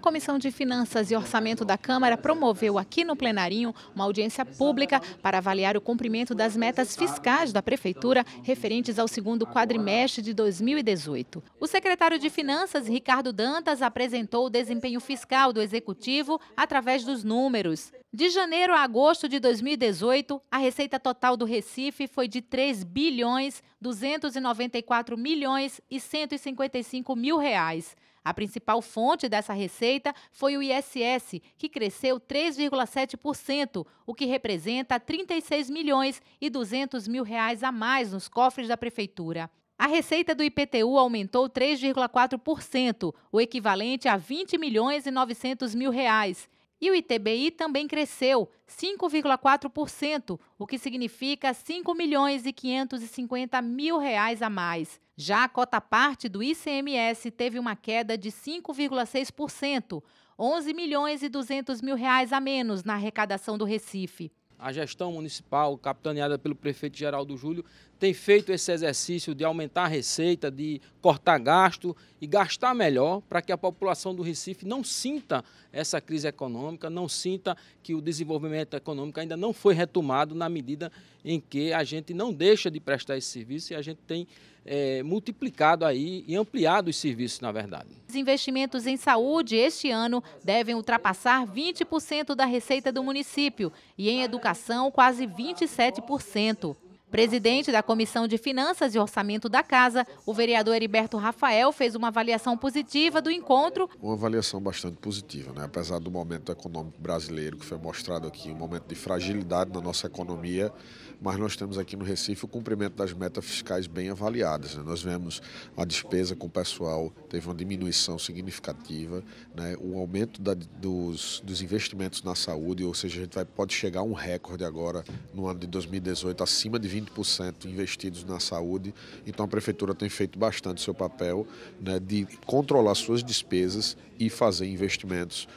a Comissão de Finanças e Orçamento da Câmara promoveu aqui no plenarinho uma audiência pública para avaliar o cumprimento das metas fiscais da Prefeitura referentes ao segundo quadrimestre de 2018. O secretário de Finanças, Ricardo Dantas, apresentou o desempenho fiscal do Executivo através dos números. De janeiro a agosto de 2018, a receita total do Recife foi de 3 bilhões 294 milhões e 155 mil reais. A principal fonte dessa receita foi o ISS, que cresceu 3,7%, o que representa 36 milhões e 200 mil reais a mais nos cofres da prefeitura. A receita do IPTU aumentou 3,4%, o equivalente a 20 milhões e 900 mil reais. E o ITBI também cresceu 5,4%, o que significa 5 milhões e 550 mil reais a mais. Já a cota parte do ICMS teve uma queda de 5,6%, 11 milhões e 200 mil reais a menos na arrecadação do Recife a gestão municipal, capitaneada pelo prefeito Geraldo Júlio, tem feito esse exercício de aumentar a receita, de cortar gasto e gastar melhor para que a população do Recife não sinta essa crise econômica, não sinta que o desenvolvimento econômico ainda não foi retomado na medida em que a gente não deixa de prestar esse serviço e a gente tem é, multiplicado aí e ampliado os serviços, na verdade. Os investimentos em saúde este ano devem ultrapassar 20% da receita do município e em educação quase 27%. Presidente da Comissão de Finanças e Orçamento da Casa, o vereador Heriberto Rafael fez uma avaliação positiva do encontro. Uma avaliação bastante positiva, né? apesar do momento econômico brasileiro que foi mostrado aqui, um momento de fragilidade na nossa economia, mas nós temos aqui no Recife o cumprimento das metas fiscais bem avaliadas. Né? Nós vemos a despesa com o pessoal, teve uma diminuição significativa, né? o aumento da, dos, dos investimentos na saúde, ou seja, a gente vai, pode chegar a um recorde agora no ano de 2018, acima de 20 20% investidos na saúde. Então a prefeitura tem feito bastante seu papel né, de controlar suas despesas e fazer investimentos.